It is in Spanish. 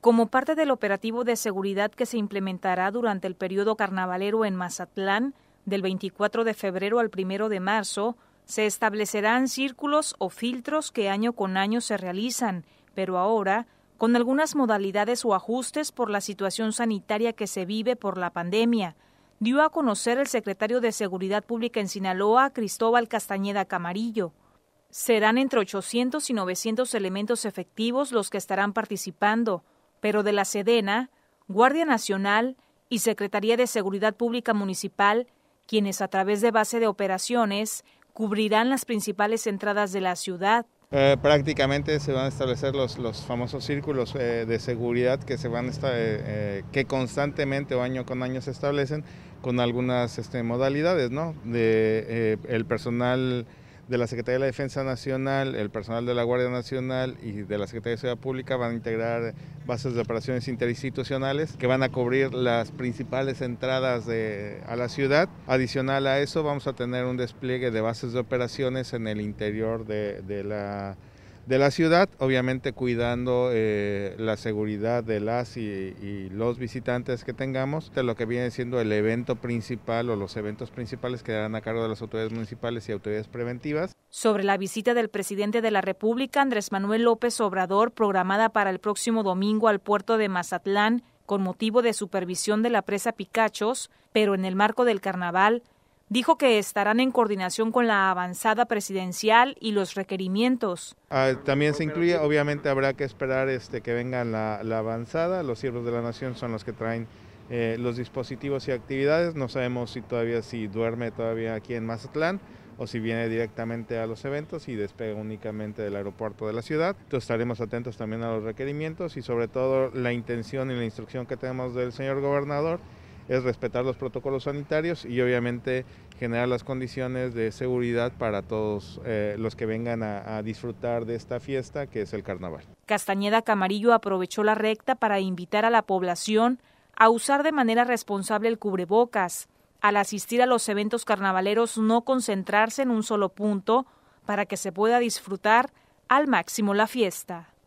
Como parte del operativo de seguridad que se implementará durante el periodo carnavalero en Mazatlán, del 24 de febrero al 1 de marzo, se establecerán círculos o filtros que año con año se realizan, pero ahora con algunas modalidades o ajustes por la situación sanitaria que se vive por la pandemia, dio a conocer el secretario de Seguridad Pública en Sinaloa, Cristóbal Castañeda Camarillo. Serán entre 800 y 900 elementos efectivos los que estarán participando, pero de la Sedena, Guardia Nacional y Secretaría de Seguridad Pública Municipal, quienes a través de base de operaciones cubrirán las principales entradas de la ciudad. Eh, prácticamente se van a establecer los, los famosos círculos eh, de seguridad que se van a eh, que constantemente o año con año se establecen con algunas este, modalidades, ¿no? De el personal de la Secretaría de la Defensa Nacional, el personal de la Guardia Nacional y de la Secretaría de Seguridad Pública van a integrar bases de operaciones interinstitucionales que van a cubrir las principales entradas a la ciudad. Adicional a eso, vamos a tener un despliegue de bases de operaciones en el interior de, de la de la ciudad, obviamente cuidando eh, la seguridad de las y, los visitantes que tengamos, de lo que viene siendo el evento principal o los eventos principales que darán a cargo de las autoridades municipales y autoridades preventivas. Sobre la visita del presidente de la República, Andrés Manuel López Obrador, programada para el próximo domingo al puerto de Mazatlán, con motivo de supervisión de la presa Picachos, pero en el marco del carnaval, Dijo que estarán en coordinación con la avanzada presidencial y los requerimientos. Ah, también se incluye, obviamente habrá que esperar este, que venga la, avanzada. Los siervos de la nación son los que traen eh, los dispositivos y actividades. No sabemos si todavía si duerme todavía aquí en Mazatlán o si viene directamente a los eventos y despega únicamente del aeropuerto de la ciudad. Entonces estaremos atentos también a los requerimientos y sobre todo la intención y la instrucción que tenemos del señor gobernador es respetar los protocolos sanitarios y obviamente generar las condiciones de seguridad para todos eh, los que vengan a, a disfrutar de esta fiesta que es el carnaval. Castañeda Camarillo aprovechó la recta para invitar a la población a usar de manera responsable el cubrebocas, al asistir a los eventos carnavaleros no concentrarse en un solo punto para que se pueda disfrutar al máximo la fiesta.